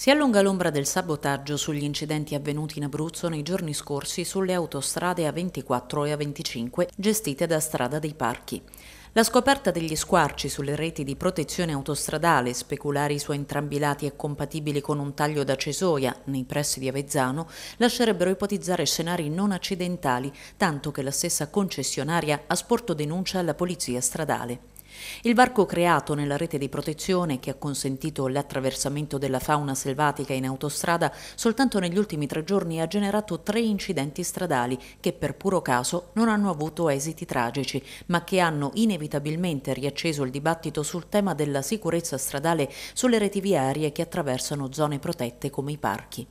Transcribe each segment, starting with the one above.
Si allunga l'ombra del sabotaggio sugli incidenti avvenuti in Abruzzo nei giorni scorsi sulle autostrade A24 e A25 gestite da Strada dei Parchi. La scoperta degli squarci sulle reti di protezione autostradale, speculari su entrambi i lati e compatibili con un taglio da cesoia nei pressi di Avezzano, lascerebbero ipotizzare scenari non accidentali, tanto che la stessa concessionaria ha sporto denuncia alla polizia stradale. Il varco creato nella rete di protezione che ha consentito l'attraversamento della fauna selvatica in autostrada soltanto negli ultimi tre giorni ha generato tre incidenti stradali che per puro caso non hanno avuto esiti tragici, ma che hanno inevitabilmente riacceso il dibattito sul tema della sicurezza stradale sulle reti viarie che attraversano zone protette come i parchi.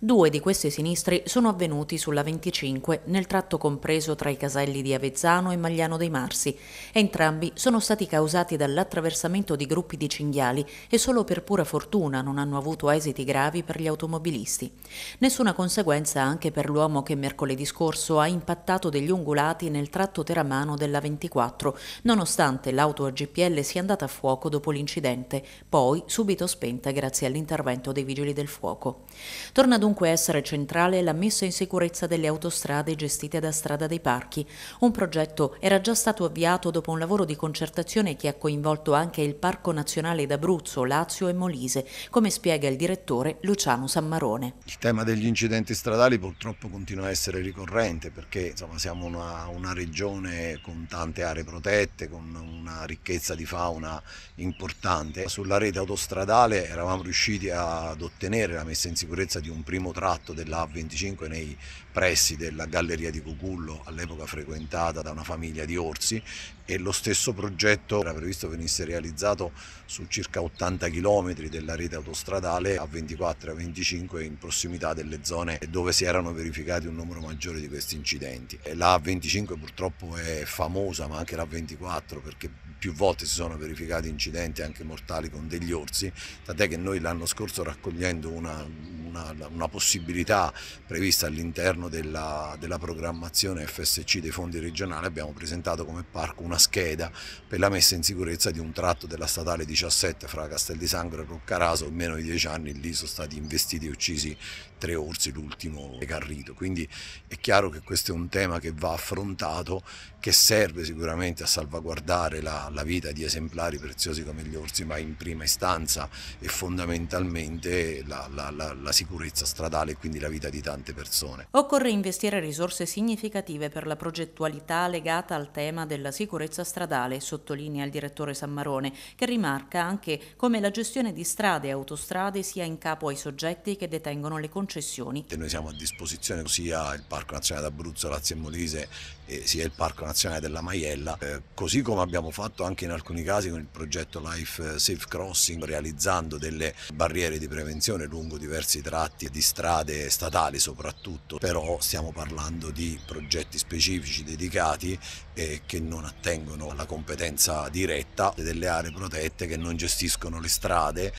Due di questi sinistri sono avvenuti sulla 25 nel tratto compreso tra i caselli di Avezzano e Magliano dei Marsi. Entrambi sono stati morti causati dall'attraversamento di gruppi di cinghiali e solo per pura fortuna non hanno avuto esiti gravi per gli automobilisti. Nessuna conseguenza anche per l'uomo che mercoledì scorso ha impattato degli ungulati nel tratto teramano della 24, nonostante l'auto a GPL sia andata a fuoco dopo l'incidente, poi subito spenta grazie all'intervento dei vigili del fuoco. Torna dunque a essere centrale la messa in sicurezza delle autostrade gestite da Strada dei Parchi. Un progetto era già stato avviato dopo un lavoro di concertazione operazione che ha coinvolto anche il Parco Nazionale d'Abruzzo, Lazio e Molise, come spiega il direttore Luciano Sammarone. Il tema degli incidenti stradali purtroppo continua a essere ricorrente perché insomma, siamo una, una regione con tante aree protette, con una ricchezza di fauna importante. Sulla rete autostradale eravamo riusciti ad ottenere la messa in sicurezza di un primo tratto della A25 nei pressi della galleria di Cucullo, all'epoca frequentata da una famiglia di orsi e lo stesso progetto progetto era previsto venisse realizzato su circa 80 km della rete autostradale a 24 a 25 in prossimità delle zone dove si erano verificati un numero maggiore di questi incidenti. La a 25 purtroppo è famosa ma anche la a 24 perché più volte si sono verificati incidenti anche mortali con degli orsi, tant'è che noi l'anno scorso raccogliendo una, una, una possibilità prevista all'interno della, della, programmazione FSC dei fondi regionali abbiamo presentato come parco una scheda per la messa in sicurezza di un tratto della statale 17 fra Castel di Sangro e Roccaraso, in meno di dieci anni lì sono stati investiti e uccisi tre orsi, l'ultimo carrito, quindi è chiaro che questo è un tema che va affrontato, che serve sicuramente a salvaguardare la, la vita di esemplari preziosi come gli orsi, ma in prima istanza e fondamentalmente la, la, la, la sicurezza stradale e quindi la vita di tante persone. Occorre investire risorse significative per la progettualità legata al tema della sicurezza stradale, sottolinea il direttore Sammarone, che rimarca anche come la gestione di strade e autostrade sia in capo ai soggetti che detengono le concessioni. Noi siamo a disposizione sia il Parco Nazionale d'Abruzzo, Lazio e Molise, sia il Parco Nazionale della Maiella, eh, così come abbiamo fatto anche in alcuni casi con il progetto Life Safe Crossing, realizzando delle barriere di prevenzione lungo diversi tratti di strade statali soprattutto, però stiamo parlando di progetti specifici dedicati eh, che non attengono alla competenza diretta delle aree protette, che non gestiscono le strade